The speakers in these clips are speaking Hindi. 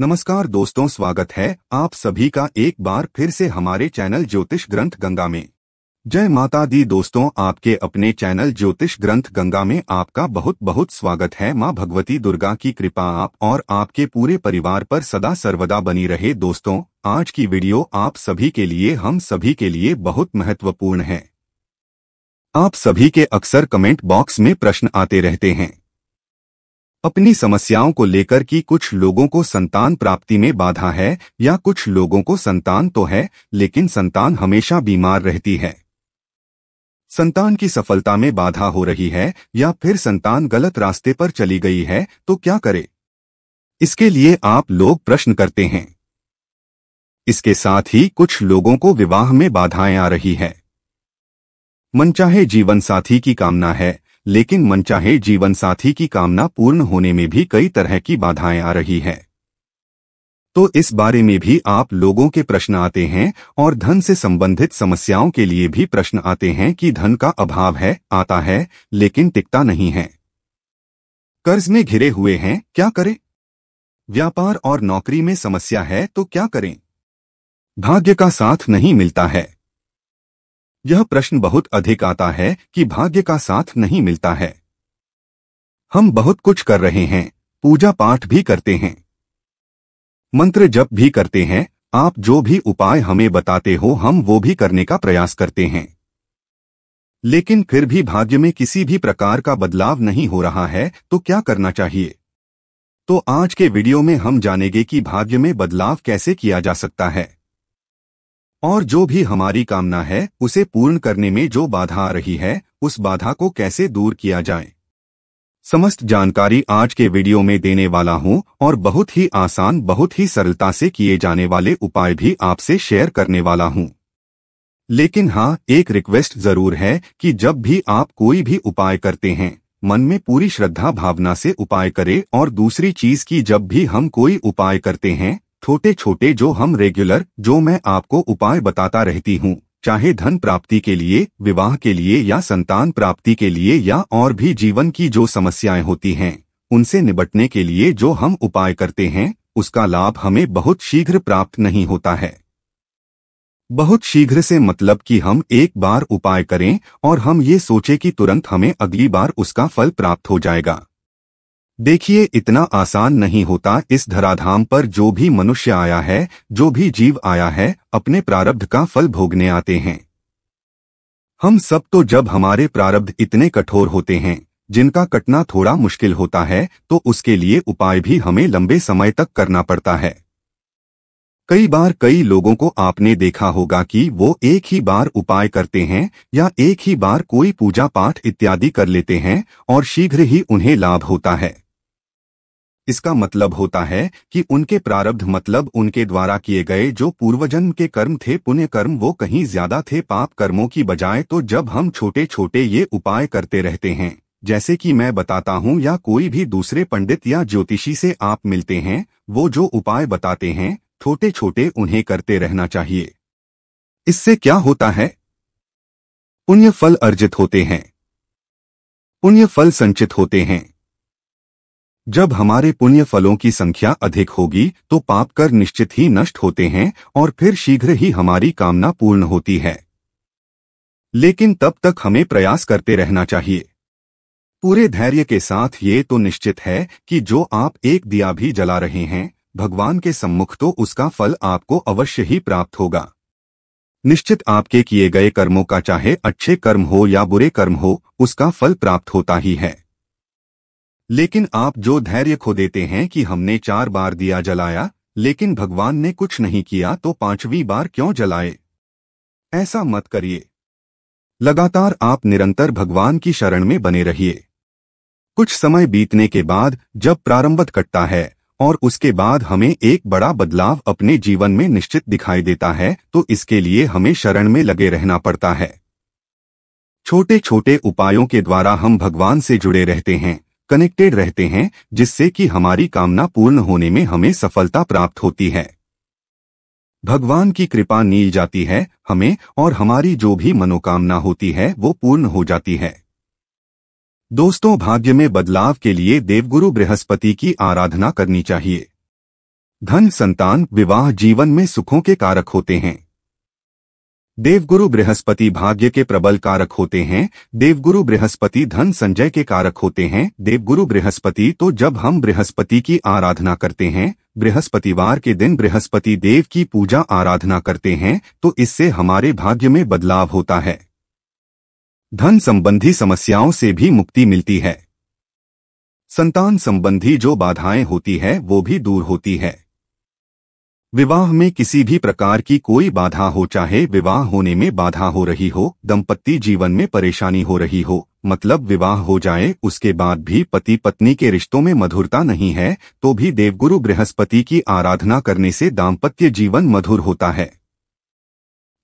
नमस्कार दोस्तों स्वागत है आप सभी का एक बार फिर से हमारे चैनल ज्योतिष ग्रंथ गंगा में जय माता दी दोस्तों आपके अपने चैनल ज्योतिष ग्रंथ गंगा में आपका बहुत बहुत स्वागत है माँ भगवती दुर्गा की कृपा आप और आपके पूरे परिवार पर सदा सर्वदा बनी रहे दोस्तों आज की वीडियो आप सभी के लिए हम सभी के लिए बहुत महत्वपूर्ण है आप सभी के अक्सर कमेंट बॉक्स में प्रश्न आते रहते हैं अपनी समस्याओं को लेकर कि कुछ लोगों को संतान प्राप्ति में बाधा है या कुछ लोगों को संतान तो है लेकिन संतान हमेशा बीमार रहती है संतान की सफलता में बाधा हो रही है या फिर संतान गलत रास्ते पर चली गई है तो क्या करे इसके लिए आप लोग प्रश्न करते हैं इसके साथ ही कुछ लोगों को विवाह में बाधाएं आ रही है मनचाहे जीवन साथी की कामना है लेकिन मनचाहे जीवन साथी की कामना पूर्ण होने में भी कई तरह की बाधाएं आ रही है तो इस बारे में भी आप लोगों के प्रश्न आते हैं और धन से संबंधित समस्याओं के लिए भी प्रश्न आते हैं कि धन का अभाव है आता है लेकिन टिकता नहीं है कर्ज में घिरे हुए हैं क्या करें व्यापार और नौकरी में समस्या है तो क्या करें भाग्य का साथ नहीं मिलता है यह प्रश्न बहुत अधिक आता है कि भाग्य का साथ नहीं मिलता है हम बहुत कुछ कर रहे हैं पूजा पाठ भी करते हैं मंत्र जप भी करते हैं आप जो भी उपाय हमें बताते हो हम वो भी करने का प्रयास करते हैं लेकिन फिर भी भाग्य में किसी भी प्रकार का बदलाव नहीं हो रहा है तो क्या करना चाहिए तो आज के वीडियो में हम जानेंगे कि भाग्य में बदलाव कैसे किया जा सकता है और जो भी हमारी कामना है उसे पूर्ण करने में जो बाधा आ रही है उस बाधा को कैसे दूर किया जाए समस्त जानकारी आज के वीडियो में देने वाला हूं और बहुत ही आसान बहुत ही सरलता से किए जाने वाले उपाय भी आपसे शेयर करने वाला हूं लेकिन हाँ एक रिक्वेस्ट जरूर है कि जब भी आप कोई भी उपाय करते हैं मन में पूरी श्रद्धा भावना से उपाय करें और दूसरी चीज की जब भी हम कोई उपाय करते हैं छोटे छोटे जो हम रेगुलर जो मैं आपको उपाय बताता रहती हूँ चाहे धन प्राप्ति के लिए विवाह के लिए या संतान प्राप्ति के लिए या और भी जीवन की जो समस्याएं होती हैं उनसे निबटने के लिए जो हम उपाय करते हैं उसका लाभ हमें बहुत शीघ्र प्राप्त नहीं होता है बहुत शीघ्र से मतलब कि हम एक बार उपाय करें और हम ये सोचे कि तुरंत हमें अगली बार उसका फल प्राप्त हो जाएगा देखिए इतना आसान नहीं होता इस धराधाम पर जो भी मनुष्य आया है जो भी जीव आया है अपने प्रारब्ध का फल भोगने आते हैं हम सब तो जब हमारे प्रारब्ध इतने कठोर होते हैं जिनका कटना थोड़ा मुश्किल होता है तो उसके लिए उपाय भी हमें लंबे समय तक करना पड़ता है कई बार कई लोगों को आपने देखा होगा कि वो एक ही बार उपाय करते हैं या एक ही बार कोई पूजा पाठ इत्यादि कर लेते हैं और शीघ्र ही उन्हें लाभ होता है इसका मतलब होता है कि उनके प्रारब्ध मतलब उनके द्वारा किए गए जो पूर्वजन्म के कर्म थे पुण्य कर्म वो कहीं ज्यादा थे पाप कर्मों की बजाय तो जब हम छोटे छोटे ये उपाय करते रहते हैं जैसे कि मैं बताता हूँ या कोई भी दूसरे पंडित या ज्योतिषी से आप मिलते हैं वो जो उपाय बताते हैं छोटे छोटे उन्हें करते रहना चाहिए इससे क्या होता है पुण्य फल अर्जित होते हैं पुण्य फल संचित होते हैं जब हमारे पुण्य फलों की संख्या अधिक होगी तो पाप कर निश्चित ही नष्ट होते हैं और फिर शीघ्र ही हमारी कामना पूर्ण होती है लेकिन तब तक हमें प्रयास करते रहना चाहिए पूरे धैर्य के साथ ये तो निश्चित है कि जो आप एक दिया भी जला रहे हैं भगवान के सम्मुख तो उसका फल आपको अवश्य ही प्राप्त होगा निश्चित आपके किए गए कर्मों का चाहे अच्छे कर्म हो या बुरे कर्म हो उसका फल प्राप्त होता ही है लेकिन आप जो धैर्य खो देते हैं कि हमने चार बार दिया जलाया लेकिन भगवान ने कुछ नहीं किया तो पांचवी बार क्यों जलाए ऐसा मत करिए लगातार आप निरंतर भगवान की शरण में बने रहिए कुछ समय बीतने के बाद जब प्रारंभत कटता है और उसके बाद हमें एक बड़ा बदलाव अपने जीवन में निश्चित दिखाई देता है तो इसके लिए हमें शरण में लगे रहना पड़ता है छोटे छोटे उपायों के द्वारा हम भगवान से जुड़े रहते हैं कनेक्टेड रहते हैं जिससे कि हमारी कामना पूर्ण होने में हमें सफलता प्राप्त होती है भगवान की कृपा नील जाती है हमें और हमारी जो भी मनोकामना होती है वो पूर्ण हो जाती है दोस्तों भाग्य में बदलाव के लिए देवगुरु बृहस्पति की आराधना करनी चाहिए धन संतान विवाह जीवन में सुखों के कारक होते हैं देवगुरु बृहस्पति भाग्य के प्रबल कारक होते हैं देवगुरु बृहस्पति धन संजय के कारक होते हैं देवगुरु बृहस्पति तो जब हम बृहस्पति की आराधना करते हैं बृहस्पतिवार के दिन बृहस्पति देव की पूजा आराधना करते हैं तो इससे हमारे भाग्य में बदलाव होता है धन संबंधी समस्याओं से भी मुक्ति मिलती है संतान संबंधी जो बाधाएं होती है वो भी दूर होती है विवाह में किसी भी प्रकार की कोई बाधा हो चाहे विवाह होने में बाधा हो रही हो दंपत्ति जीवन में परेशानी हो रही हो मतलब विवाह हो जाए उसके बाद भी पति पत्नी के रिश्तों में मधुरता नहीं है तो भी देवगुरु बृहस्पति की आराधना करने से दाम्पत्य जीवन मधुर होता है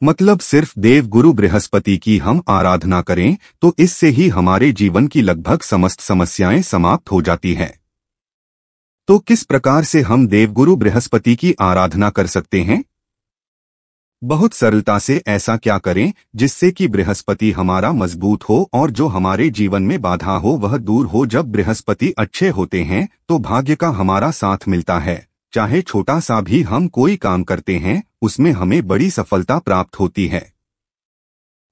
मतलब सिर्फ देव गुरु बृहस्पति की हम आराधना करें तो इससे ही हमारे जीवन की लगभग समस्त समस्याएं समाप्त हो जाती हैं तो किस प्रकार से हम देवगुरु बृहस्पति की आराधना कर सकते हैं बहुत सरलता से ऐसा क्या करें जिससे कि बृहस्पति हमारा मजबूत हो और जो हमारे जीवन में बाधा हो वह दूर हो जब बृहस्पति अच्छे होते हैं तो भाग्य का हमारा साथ मिलता है चाहे छोटा सा भी हम कोई काम करते हैं उसमें हमें बड़ी सफलता प्राप्त होती है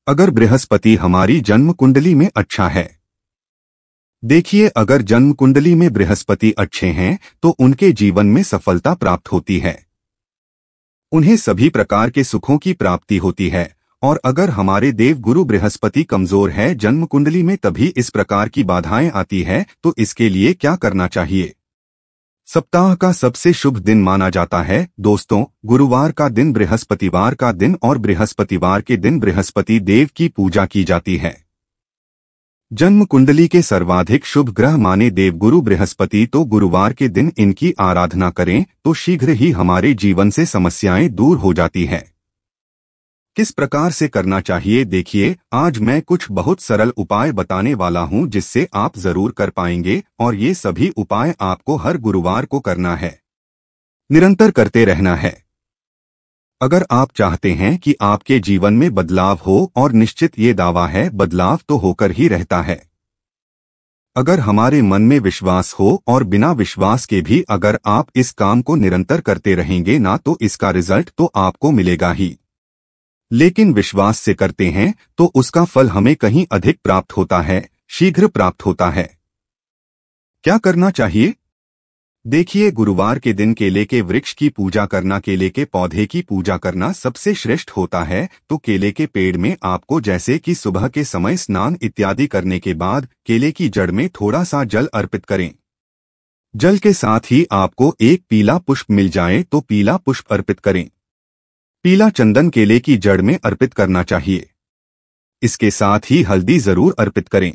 अगर बृहस्पति हमारी जन्म कुंडली में अच्छा है देखिए अगर जन्म कुंडली में बृहस्पति अच्छे हैं तो उनके जीवन में सफलता प्राप्त होती है उन्हें सभी प्रकार के सुखों की प्राप्ति होती है और अगर हमारे देव गुरु बृहस्पति कमजोर है जन्म कुंडली में तभी इस प्रकार की बाधाएं आती है तो इसके लिए क्या करना चाहिए सप्ताह का सबसे शुभ दिन माना जाता है दोस्तों गुरुवार का दिन बृहस्पतिवार का दिन और बृहस्पतिवार के दिन बृहस्पति देव की पूजा की जाती है जन्म कुंडली के सर्वाधिक शुभ ग्रह माने देवगुरु बृहस्पति तो गुरुवार के दिन इनकी आराधना करें तो शीघ्र ही हमारे जीवन से समस्याएं दूर हो जाती हैं किस प्रकार से करना चाहिए देखिए आज मैं कुछ बहुत सरल उपाय बताने वाला हूं जिससे आप जरूर कर पाएंगे और ये सभी उपाय आपको हर गुरुवार को करना है निरंतर करते रहना है अगर आप चाहते हैं कि आपके जीवन में बदलाव हो और निश्चित ये दावा है बदलाव तो होकर ही रहता है अगर हमारे मन में विश्वास हो और बिना विश्वास के भी अगर आप इस काम को निरंतर करते रहेंगे ना तो इसका रिजल्ट तो आपको मिलेगा ही लेकिन विश्वास से करते हैं तो उसका फल हमें कहीं अधिक प्राप्त होता है शीघ्र प्राप्त होता है क्या करना चाहिए देखिए गुरुवार के दिन केले के वृक्ष की पूजा करना केले के पौधे की पूजा करना सबसे श्रेष्ठ होता है तो केले के पेड़ में आपको जैसे कि सुबह के समय स्नान इत्यादि करने के बाद केले की जड़ में थोड़ा सा जल अर्पित करें जल के साथ ही आपको एक पीला पुष्प मिल जाए तो पीला पुष्प अर्पित करें पीला चंदन केले की जड़ में अर्पित करना चाहिए इसके साथ ही हल्दी जरूर अर्पित करें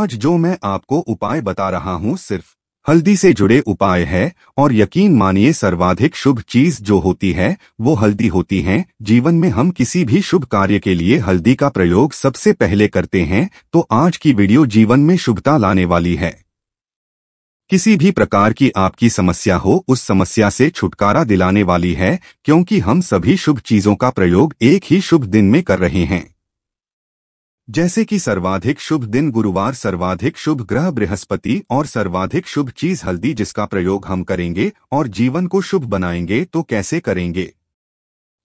आज जो मैं आपको उपाय बता रहा हूं सिर्फ हल्दी से जुड़े उपाय है और यकीन मानिए सर्वाधिक शुभ चीज जो होती है वो हल्दी होती है जीवन में हम किसी भी शुभ कार्य के लिए हल्दी का प्रयोग सबसे पहले करते हैं तो आज की वीडियो जीवन में शुभता लाने वाली है किसी भी प्रकार की आपकी समस्या हो उस समस्या से छुटकारा दिलाने वाली है क्योंकि हम सभी शुभ चीजों का प्रयोग एक ही शुभ दिन में कर रहे हैं जैसे कि सर्वाधिक शुभ दिन गुरुवार सर्वाधिक शुभ ग्रह बृहस्पति और सर्वाधिक शुभ चीज हल्दी जिसका प्रयोग हम करेंगे और जीवन को शुभ बनाएंगे तो कैसे करेंगे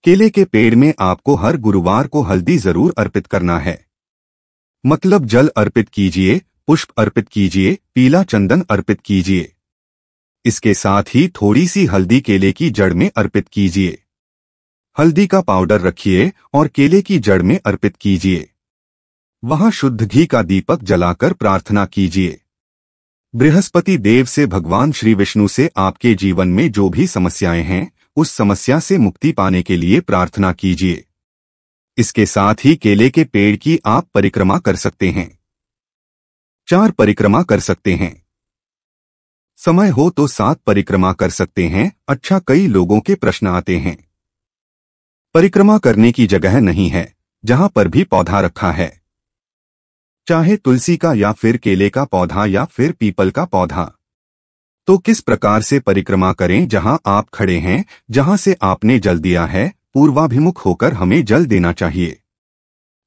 केले के पेड़ में आपको हर गुरुवार को हल्दी जरूर अर्पित करना है मतलब जल अर्पित कीजिए पुष्प अर्पित कीजिए पीला चंदन अर्पित कीजिए इसके साथ ही थोड़ी सी हल्दी केले की जड़ में अर्पित कीजिए हल्दी का पाउडर रखिए और केले की जड़ में अर्पित कीजिए वहां शुद्ध घी का दीपक जलाकर प्रार्थना कीजिए बृहस्पति देव से भगवान श्री विष्णु से आपके जीवन में जो भी समस्याएं हैं उस समस्या से मुक्ति पाने के लिए प्रार्थना कीजिए इसके साथ ही केले के पेड़ की आप परिक्रमा कर सकते हैं चार परिक्रमा कर सकते हैं समय हो तो सात परिक्रमा कर सकते हैं अच्छा कई लोगों के प्रश्न आते हैं परिक्रमा करने की जगह नहीं है जहां पर भी पौधा रखा है चाहे तुलसी का या फिर केले का पौधा या फिर पीपल का पौधा तो किस प्रकार से परिक्रमा करें जहां आप खड़े हैं जहां से आपने जल दिया है पूर्वाभिमुख होकर हमें जल देना चाहिए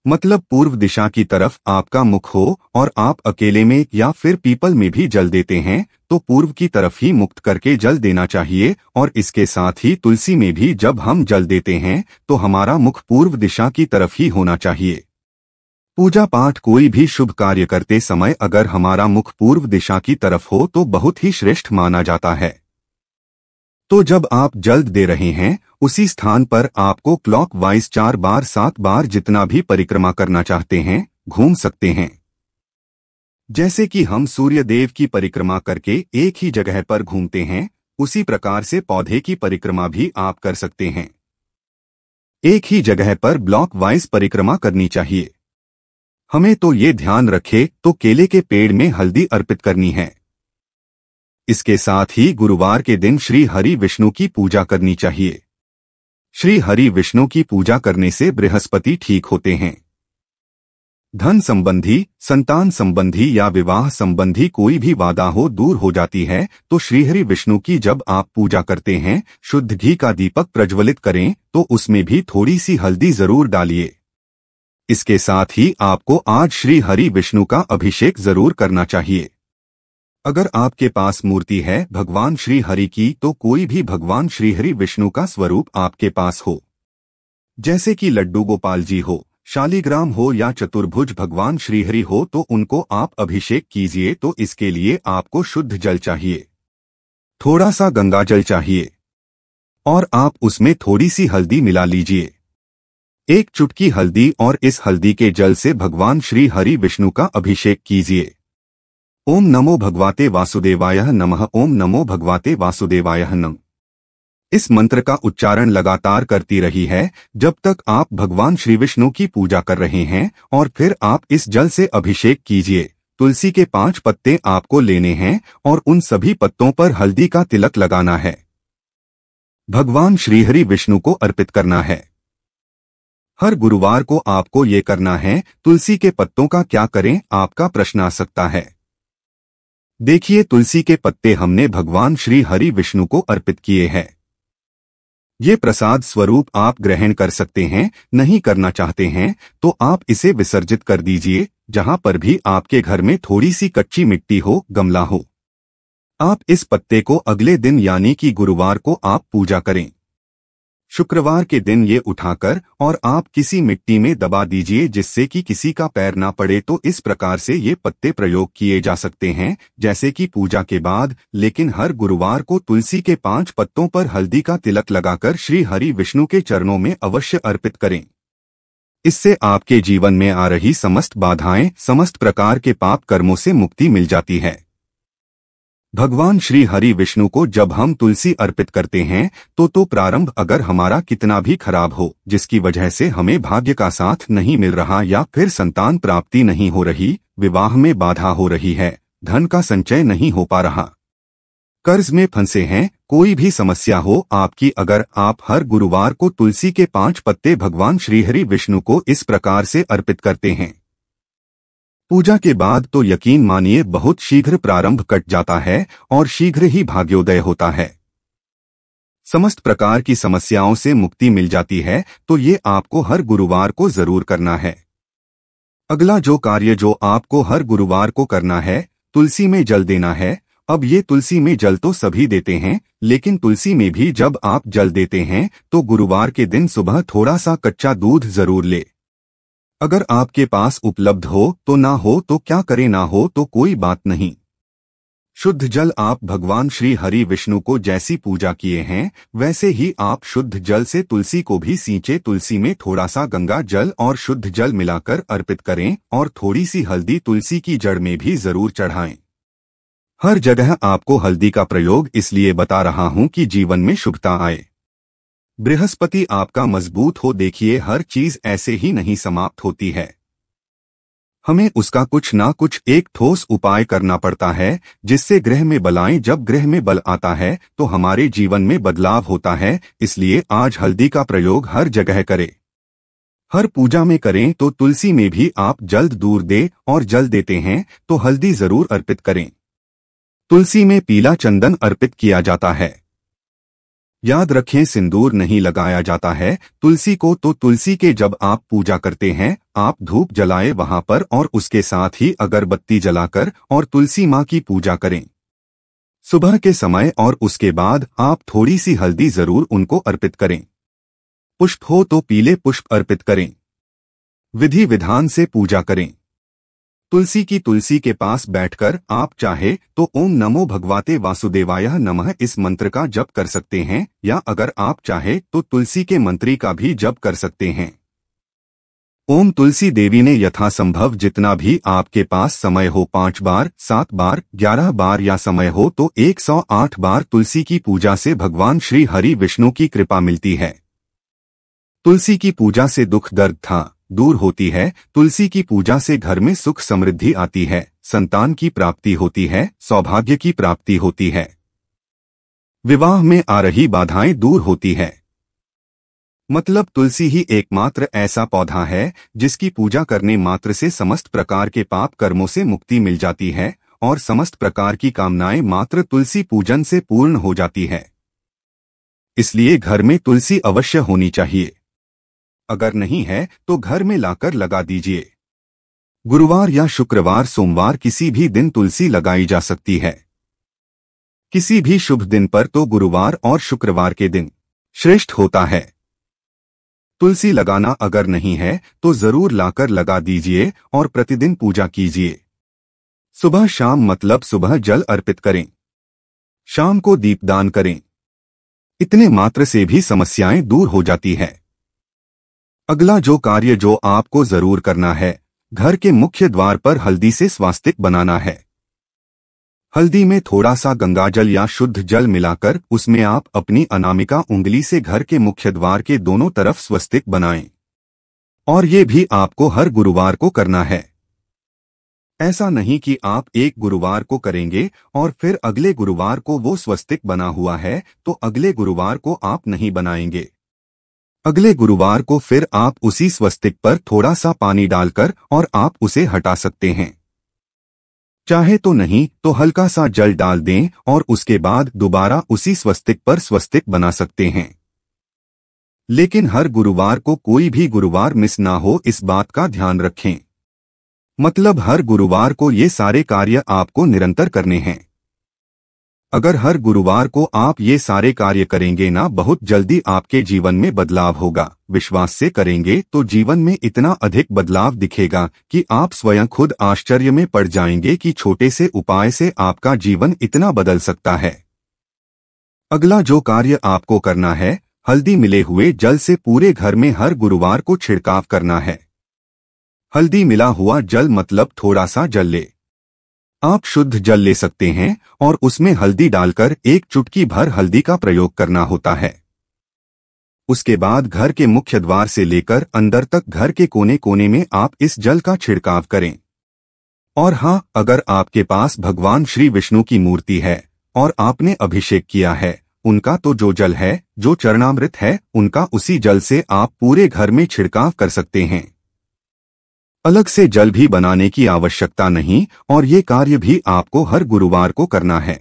मतलब पूर्व दिशा की तरफ आपका मुख हो और आप अकेले में या फिर पीपल में भी जल देते हैं तो पूर्व की तरफ ही मुक्त करके जल देना चाहिए और इसके साथ ही तुलसी में भी जब हम जल देते हैं तो हमारा मुख पूर्व दिशा की तरफ ही होना चाहिए पूजा पाठ कोई भी शुभ कार्य करते समय अगर हमारा मुख पूर्व दिशा की तरफ हो तो बहुत ही श्रेष्ठ माना जाता है तो जब आप जल्द दे रहे हैं उसी स्थान पर आपको क्लॉक वाइज चार बार सात बार जितना भी परिक्रमा करना चाहते हैं घूम सकते हैं जैसे कि हम सूर्य देव की परिक्रमा करके एक ही जगह पर घूमते हैं उसी प्रकार से पौधे की परिक्रमा भी आप कर सकते हैं एक ही जगह पर ब्लॉक वाइज परिक्रमा करनी चाहिए हमें तो ये ध्यान रखे तो केले के पेड़ में हल्दी अर्पित करनी है इसके साथ ही गुरुवार के दिन श्री हरि विष्णु की पूजा करनी चाहिए श्री हरि विष्णु की पूजा करने से बृहस्पति ठीक होते हैं धन संबंधी संतान संबंधी या विवाह संबंधी कोई भी वादा हो दूर हो जाती है तो श्रीहरि विष्णु की जब आप पूजा करते हैं शुद्ध घी का दीपक प्रज्वलित करें तो उसमें भी थोड़ी सी हल्दी जरूर डालिए इसके साथ ही आपको आज श्री हरि विष्णु का अभिषेक जरूर करना चाहिए अगर आपके पास मूर्ति है भगवान श्री हरि की तो कोई भी भगवान श्री हरि विष्णु का स्वरूप आपके पास हो जैसे कि लड्डू गोपाल जी हो शालीग्राम हो या चतुर्भुज भगवान श्रीहरि हो तो उनको आप अभिषेक कीजिए तो इसके लिए आपको शुद्ध जल चाहिए थोड़ा सा गंगा जल चाहिए और आप उसमें थोड़ी सी हल्दी मिला लीजिए एक चुटकी हल्दी और इस हल्दी के जल से भगवान श्री हरि विष्णु का अभिषेक कीजिए ओम नमो भगवाते वासुदेवाय नमः ओम नमो भगवाते वासुदेवाय नम इस मंत्र का उच्चारण लगातार करती रही है जब तक आप भगवान श्री विष्णु की पूजा कर रहे हैं और फिर आप इस जल से अभिषेक कीजिए तुलसी के पांच पत्ते आपको लेने हैं और उन सभी पत्तों पर हल्दी का तिलक लगाना है भगवान श्रीहरि विष्णु को अर्पित करना है हर गुरुवार को आपको ये करना है तुलसी के पत्तों का क्या करें आपका प्रश्न आ सकता है देखिए तुलसी के पत्ते हमने भगवान श्री हरि विष्णु को अर्पित किए हैं ये प्रसाद स्वरूप आप ग्रहण कर सकते हैं नहीं करना चाहते हैं तो आप इसे विसर्जित कर दीजिए जहां पर भी आपके घर में थोड़ी सी कच्ची मिट्टी हो गमला हो आप इस पत्ते को अगले दिन यानी कि गुरुवार को आप पूजा करें शुक्रवार के दिन ये उठाकर और आप किसी मिट्टी में दबा दीजिए जिससे कि किसी का पैर ना पड़े तो इस प्रकार से ये पत्ते प्रयोग किए जा सकते हैं जैसे कि पूजा के बाद लेकिन हर गुरुवार को तुलसी के पांच पत्तों पर हल्दी का तिलक लगाकर श्री हरि विष्णु के चरणों में अवश्य अर्पित करें इससे आपके जीवन में आ रही समस्त बाधाएं समस्त प्रकार के पाप कर्मों से मुक्ति मिल जाती है भगवान श्री हरि विष्णु को जब हम तुलसी अर्पित करते हैं तो तो प्रारंभ अगर हमारा कितना भी खराब हो जिसकी वजह से हमें भाग्य का साथ नहीं मिल रहा या फिर संतान प्राप्ति नहीं हो रही विवाह में बाधा हो रही है धन का संचय नहीं हो पा रहा कर्ज में फंसे हैं कोई भी समस्या हो आपकी अगर आप हर गुरुवार को तुलसी के पांच पत्ते भगवान श्रीहरि विष्णु को इस प्रकार से अर्पित करते हैं पूजा के बाद तो यकीन मानिए बहुत शीघ्र प्रारंभ कट जाता है और शीघ्र ही भाग्योदय होता है समस्त प्रकार की समस्याओं से मुक्ति मिल जाती है तो ये आपको हर गुरुवार को जरूर करना है अगला जो कार्य जो आपको हर गुरुवार को करना है तुलसी में जल देना है अब ये तुलसी में जल तो सभी देते हैं लेकिन तुलसी में भी जब आप जल देते हैं तो गुरुवार के दिन सुबह थोड़ा सा कच्चा दूध जरूर ले अगर आपके पास उपलब्ध हो तो ना हो तो क्या करें ना हो तो कोई बात नहीं शुद्ध जल आप भगवान श्री हरि विष्णु को जैसी पूजा किए हैं वैसे ही आप शुद्ध जल से तुलसी को भी सींचे तुलसी में थोड़ा सा गंगा जल और शुद्ध जल मिलाकर अर्पित करें और थोड़ी सी हल्दी तुलसी की जड़ में भी जरूर चढ़ाएं हर जगह आपको हल्दी का प्रयोग इसलिए बता रहा हूं कि जीवन में शुभता आए बृहस्पति आपका मजबूत हो देखिए हर चीज ऐसे ही नहीं समाप्त होती है हमें उसका कुछ ना कुछ एक ठोस उपाय करना पड़ता है जिससे ग्रह में बल आए जब ग्रह में बल आता है तो हमारे जीवन में बदलाव होता है इसलिए आज हल्दी का प्रयोग हर जगह करें हर पूजा में करें तो तुलसी में भी आप जल्द दूर दे और जल देते हैं तो हल्दी जरूर अर्पित करें तुलसी में पीला चंदन अर्पित किया जाता है याद रखें सिंदूर नहीं लगाया जाता है तुलसी को तो तुलसी के जब आप पूजा करते हैं आप धूप जलाए वहां पर और उसके साथ ही अगरबत्ती जलाकर और तुलसी माँ की पूजा करें सुबह के समय और उसके बाद आप थोड़ी सी हल्दी जरूर उनको अर्पित करें पुष्प हो तो पीले पुष्प अर्पित करें विधि विधान से पूजा करें तुलसी की तुलसी के पास बैठकर आप चाहे तो ओम नमो भगवाते वासुदेवाय नमः इस मंत्र का जप कर सकते हैं या अगर आप चाहे तो तुलसी के मंत्री का भी जप कर सकते हैं ओम तुलसी देवी ने यथासंभव जितना भी आपके पास समय हो पांच बार सात बार ग्यारह बार या समय हो तो 108 बार तुलसी की पूजा से भगवान श्री हरि विष्णु की कृपा मिलती है तुलसी की पूजा से दुख दर्द था दूर होती है तुलसी की पूजा से घर में सुख समृद्धि आती है संतान की प्राप्ति होती है सौभाग्य की प्राप्ति होती है विवाह में आ रही बाधाएं दूर होती है मतलब तुलसी ही एकमात्र ऐसा पौधा है जिसकी पूजा करने मात्र से समस्त प्रकार के पाप कर्मों से मुक्ति मिल जाती है और समस्त प्रकार की कामनाएं मात्र तुलसी पूजन से पूर्ण हो जाती है इसलिए घर में तुलसी अवश्य होनी चाहिए अगर नहीं है तो घर में लाकर लगा दीजिए गुरुवार या शुक्रवार सोमवार किसी भी दिन तुलसी लगाई जा सकती है किसी भी शुभ दिन पर तो गुरुवार और शुक्रवार के दिन श्रेष्ठ होता है तुलसी लगाना अगर नहीं है तो जरूर लाकर लगा दीजिए और प्रतिदिन पूजा कीजिए सुबह शाम मतलब सुबह जल अर्पित करें शाम को दीपदान करें इतने मात्र से भी समस्याएं दूर हो जाती हैं अगला जो कार्य जो आपको जरूर करना है घर के मुख्य द्वार पर हल्दी से स्वास्तिक बनाना है हल्दी में थोड़ा सा गंगाजल या शुद्ध जल मिलाकर उसमें आप अपनी अनामिका उंगली से घर के मुख्य द्वार के दोनों तरफ स्वस्तिक बनाएं और ये भी आपको हर गुरुवार को करना है ऐसा नहीं कि आप एक गुरुवार को करेंगे और फिर अगले गुरुवार को वो स्वस्तिक बना हुआ है तो अगले गुरुवार को आप नहीं बनाएंगे अगले गुरुवार को फिर आप उसी स्वस्तिक पर थोड़ा सा पानी डालकर और आप उसे हटा सकते हैं चाहे तो नहीं तो हल्का सा जल डाल दें और उसके बाद दोबारा उसी स्वस्तिक पर स्वस्तिक बना सकते हैं लेकिन हर गुरुवार को कोई भी गुरुवार मिस ना हो इस बात का ध्यान रखें मतलब हर गुरुवार को ये सारे कार्य आपको निरंतर करने हैं अगर हर गुरुवार को आप ये सारे कार्य करेंगे ना बहुत जल्दी आपके जीवन में बदलाव होगा विश्वास से करेंगे तो जीवन में इतना अधिक बदलाव दिखेगा कि आप स्वयं खुद आश्चर्य में पड़ जाएंगे कि छोटे से उपाय से आपका जीवन इतना बदल सकता है अगला जो कार्य आपको करना है हल्दी मिले हुए जल से पूरे घर में हर गुरुवार को छिड़काव करना है हल्दी मिला हुआ जल मतलब थोड़ा सा जल ले आप शुद्ध जल ले सकते हैं और उसमें हल्दी डालकर एक चुटकी भर हल्दी का प्रयोग करना होता है उसके बाद घर के मुख्य द्वार से लेकर अंदर तक घर के कोने कोने में आप इस जल का छिड़काव करें और हाँ अगर आपके पास भगवान श्री विष्णु की मूर्ति है और आपने अभिषेक किया है उनका तो जो जल है जो चरणामृत है उनका उसी जल से आप पूरे घर में छिड़काव कर सकते हैं अलग से जल भी बनाने की आवश्यकता नहीं और ये कार्य भी आपको हर गुरुवार को करना है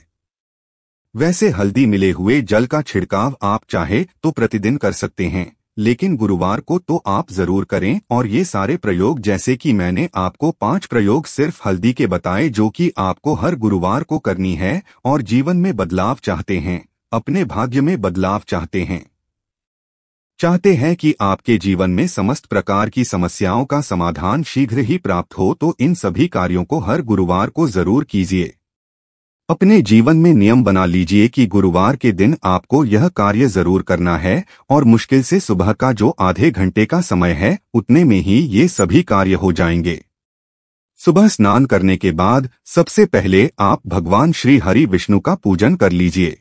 वैसे हल्दी मिले हुए जल का छिड़काव आप चाहे तो प्रतिदिन कर सकते हैं लेकिन गुरुवार को तो आप जरूर करें और ये सारे प्रयोग जैसे कि मैंने आपको पांच प्रयोग सिर्फ हल्दी के बताए जो कि आपको हर गुरुवार को करनी है और जीवन में बदलाव चाहते हैं अपने भाग्य में बदलाव चाहते हैं चाहते हैं कि आपके जीवन में समस्त प्रकार की समस्याओं का समाधान शीघ्र ही प्राप्त हो तो इन सभी कार्यों को हर गुरुवार को जरूर कीजिए अपने जीवन में नियम बना लीजिए कि गुरुवार के दिन आपको यह कार्य जरूर करना है और मुश्किल से सुबह का जो आधे घंटे का समय है उतने में ही ये सभी कार्य हो जाएंगे सुबह स्नान करने के बाद सबसे पहले आप भगवान श्री हरि विष्णु का पूजन कर लीजिए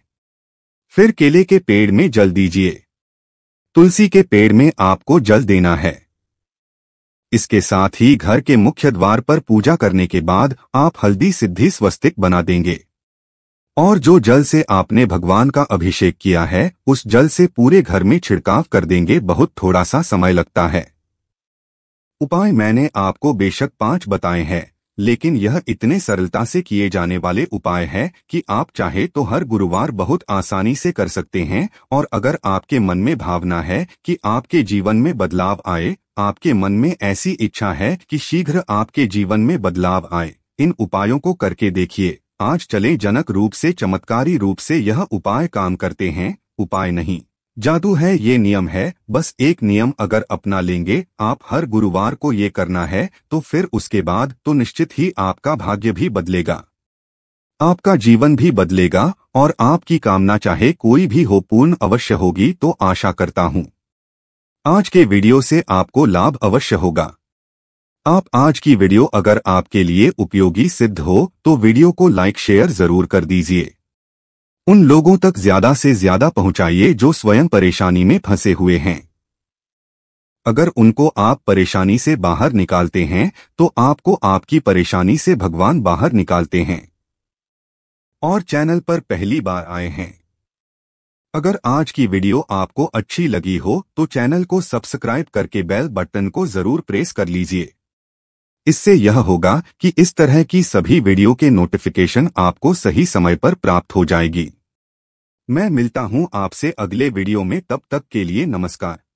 फिर केले के पेड़ में जल दीजिए तुलसी के पेड़ में आपको जल देना है इसके साथ ही घर के मुख्य द्वार पर पूजा करने के बाद आप हल्दी सिद्धि स्वस्तिक बना देंगे और जो जल से आपने भगवान का अभिषेक किया है उस जल से पूरे घर में छिड़काव कर देंगे बहुत थोड़ा सा समय लगता है उपाय मैंने आपको बेशक पांच बताए हैं लेकिन यह इतने सरलता से किए जाने वाले उपाय है कि आप चाहे तो हर गुरुवार बहुत आसानी से कर सकते हैं और अगर आपके मन में भावना है कि आपके जीवन में बदलाव आए आपके मन में ऐसी इच्छा है कि शीघ्र आपके जीवन में बदलाव आए इन उपायों को करके देखिए आज चले जनक रूप से चमत्कारी रूप से यह उपाय काम करते हैं उपाय नहीं जादू है ये नियम है बस एक नियम अगर अपना लेंगे आप हर गुरुवार को ये करना है तो फिर उसके बाद तो निश्चित ही आपका भाग्य भी बदलेगा आपका जीवन भी बदलेगा और आपकी कामना चाहे कोई भी हो पूर्ण अवश्य होगी तो आशा करता हूं आज के वीडियो से आपको लाभ अवश्य होगा आप आज की वीडियो अगर आपके लिए उपयोगी सिद्ध हो तो वीडियो को लाइक शेयर जरूर कर दीजिए उन लोगों तक ज्यादा से ज्यादा पहुंचाइए जो स्वयं परेशानी में फंसे हुए हैं अगर उनको आप परेशानी से बाहर निकालते हैं तो आपको आपकी परेशानी से भगवान बाहर निकालते हैं और चैनल पर पहली बार आए हैं अगर आज की वीडियो आपको अच्छी लगी हो तो चैनल को सब्सक्राइब करके बेल बटन को जरूर प्रेस कर लीजिए इससे यह होगा कि इस तरह की सभी वीडियो के नोटिफिकेशन आपको सही समय पर प्राप्त हो जाएगी मैं मिलता हूं आपसे अगले वीडियो में तब तक के लिए नमस्कार